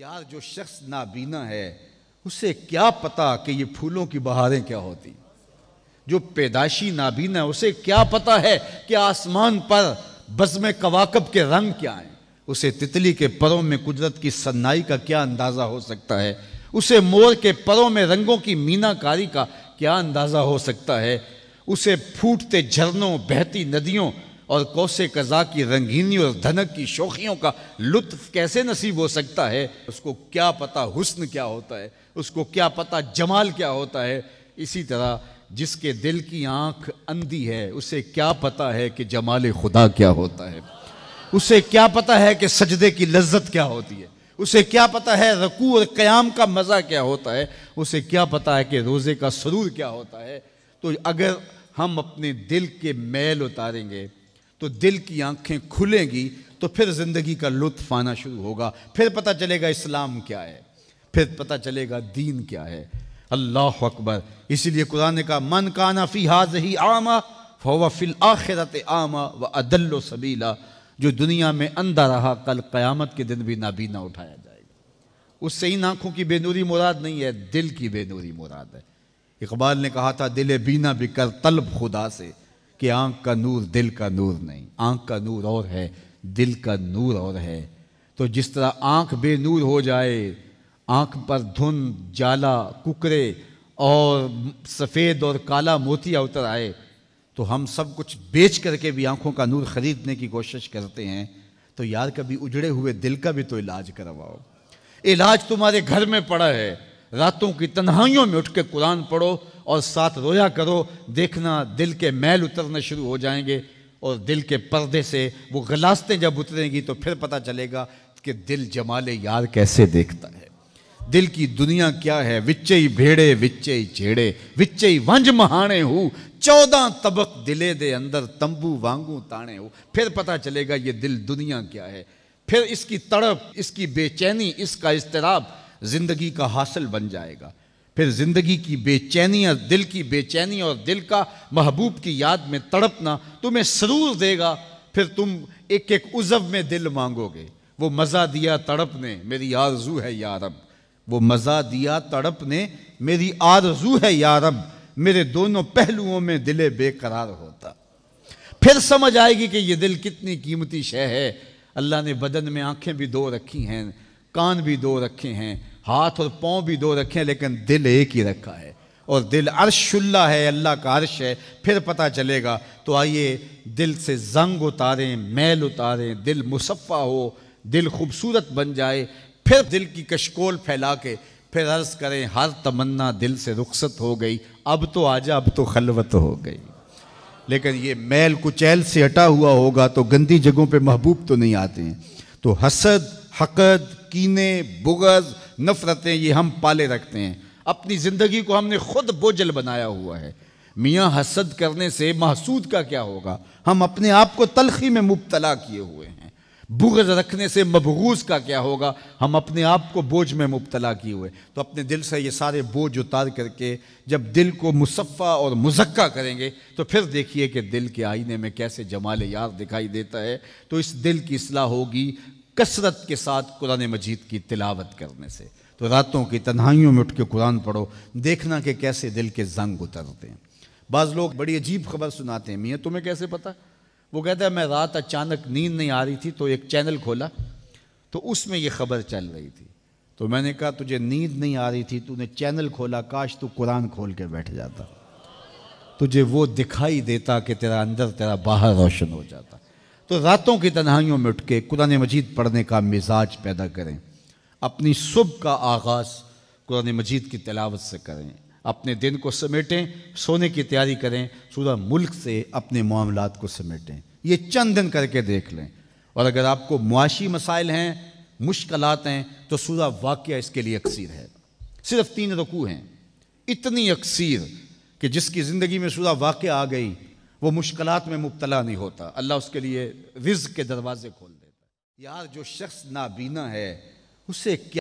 यार जो शख्स नाबीना है उसे क्या पता कि ये फूलों की बहारें क्या होती जो पैदाशी नाबीना है उसे क्या पता है कि आसमान पर बज़म कवाकब के रंग क्या हैं उसे तितली के परों में कुदरत की सन्नाई का क्या अंदाज़ा हो सकता है उसे मोर के परों में रंगों की मीनाकारी का क्या अंदाज़ा हो सकता है उसे फूटते झरनों बहती नदियों और कौसे कज़ा की रंगीनी और धनक की शोखियों का लुत्फ कैसे नसीब हो सकता है उसको क्या पता हुस्न क्या होता है उसको क्या पता जमाल क्या होता है इसी तरह जिसके दिल की आंख अंधी है उसे क्या पता है कि जमाल खुदा क्या होता है उसे क्या पता है कि सजदे की लज्जत क्या होती है उसे क्या पता है रकू और क्याम का मज़ा क्या होता है उसे क्या पता है कि रोज़े का सरूर क्या होता है तो अगर हम अपने दिल के मैल उतारेंगे तो दिल की आंखें खुलेंगी तो फिर ज़िंदगी का लुत्फ आना शुरू होगा फिर पता चलेगा इस्लाम क्या है फिर पता चलेगा दीन क्या है अल्लाह अकबर इसीलिए कुरान का मन काना फ़ी हाज ही आमा फिल आखिरत आमा व अदल्लो सबीला जो दुनिया में अंधा रहा कल क़यामत के दिन भी नाबीना उठाया जाएगा उससे इन आंखों की बेनूरी मुराद नहीं है दिल की बेनूरी मुराद है इकबाल ने कहा था दिल बीना बिकर तलब खुदा से कि आंख का नूर दिल का नूर नहीं आंख का नूर और है दिल का नूर और है तो जिस तरह आँख बेनूर हो जाए आंख पर धुन जाला कुकरे और सफ़ेद और काला मोतिया उतर आए तो हम सब कुछ बेच करके भी आंखों का नूर ख़रीदने की कोशिश करते हैं तो यार कभी उजड़े हुए दिल का भी तो इलाज करवाओ इलाज तुम्हारे घर में पड़ा है रातों की तन्हाइयों में उठ के कुरान पढ़ो और साथ रोया करो देखना दिल के मैल उतरने शुरू हो जाएंगे और दिल के पर्दे से वो गलासतें जब उतरेंगी तो फिर पता चलेगा कि दिल जमाल यार कैसे देखता है दिल की दुनिया क्या है विच्चे ही भेड़े विच्चे ही छेड़े विच्चे ही वंज महाने हो चौदह तबक दिले दे अंदर तंबू वांगू ताने हो फिर पता चलेगा ये दिल दुनिया क्या है फिर इसकी तड़प इसकी बेचैनी इसका इसतराब जिंदगी का हासिल बन जाएगा फिर जिंदगी की बेचैनियाँ दिल की बेचैनी और दिल का महबूब की याद में तड़पना तुम्हें सरूर देगा फिर तुम एक एक उजव में दिल मांगोगे वो मज़ा दिया तड़प ने मेरी आरजू है यारब वो मज़ा दिया तड़प ने मेरी आरजू है यारब मेरे दोनों पहलुओं में दिले बेकरार होता फिर समझ आएगी कि ये दिल कितनी कीमती शह है अल्लाह ने बदन में आंखें भी दो रखी हैं कान भी दो रखे हैं हाथ और पाँव भी दो रखे हैं लेकिन दिल एक ही रखा है और दिल अरशुल्ला है अल्लाह का अरश है फिर पता चलेगा तो आइए दिल से जंग उतारें मैल उतारें दिल मुसफ़ा हो दिल खूबसूरत बन जाए फिर दिल की कशकोल फैला के फिर अर्ज़ करें हर तमन्ना दिल से रुखसत हो गई अब तो आजा अब तो खलवत हो गई लेकिन ये मैल कुचैल से हटा हुआ होगा तो गंदी जगहों पे महबूब तो नहीं आते हैं तो हसद हकद कीने बुगज़ नफ़रतें ये हम पाले रखते हैं अपनी ज़िंदगी को हमने खुद बोझल बनाया हुआ है मियाँ हसद करने से महसूद का क्या होगा हम अपने आप को तलखी में मुबतला किए हुए हैं बुगज रखने से मबगूस का क्या होगा हम अपने आप को बोझ में मुबतला किए हुए तो अपने दिल से ये सारे बोझ उतार करके जब दिल को मुसफ़ा और मुजक्का करेंगे तो फिर देखिए कि दिल के आईने में कैसे जमाल यार दिखाई देता है तो इस दिल की असलाह होगी कसरत के साथ कुरान मजीद की तिलावत करने से तो रातों की तन्हाइयों में उठ के कुरान पढ़ो देखना कि कैसे दिल के जंग उतरते हैं बाज़ लोग बड़ी अजीब खबर सुनाते हैं मियाँ तुम्हें कैसे पता वो कहता है मैं रात अचानक नींद नहीं आ रही थी तो एक चैनल खोला तो उसमें ये खबर चल रही थी तो मैंने कहा तुझे नींद नहीं आ रही थी तूने चैनल खोला काश तू कुरान खोल के बैठ जाता तुझे वो दिखाई देता कि तेरा अंदर तेरा बाहर रोशन हो जाता तो रातों की तन्हाइयों में उठ के कुरान मजीद पढ़ने का मिजाज पैदा करें अपनी सुबह का आगाज़ कुरान मजीद की तलावत से करें अपने दिन को समेटें सोने की तैयारी करें सूरह मुल्क से अपने मामला को समेटें ये चंद दिन करके देख लें और अगर आपको मुआशी मसाइल हैं मुश्किल हैं तो सूरह वाक़ इसके लिए अक्सर है सिर्फ तीन रकू हैं इतनी अक्सर कि जिसकी ज़िंदगी में सूरह वाक़ आ गई वो मुश्किल में मुबतला नहीं होता अल्लाह उसके लिए रिज के दरवाजे खोल देता है यार जो शख्स नाबीना है उसे क्या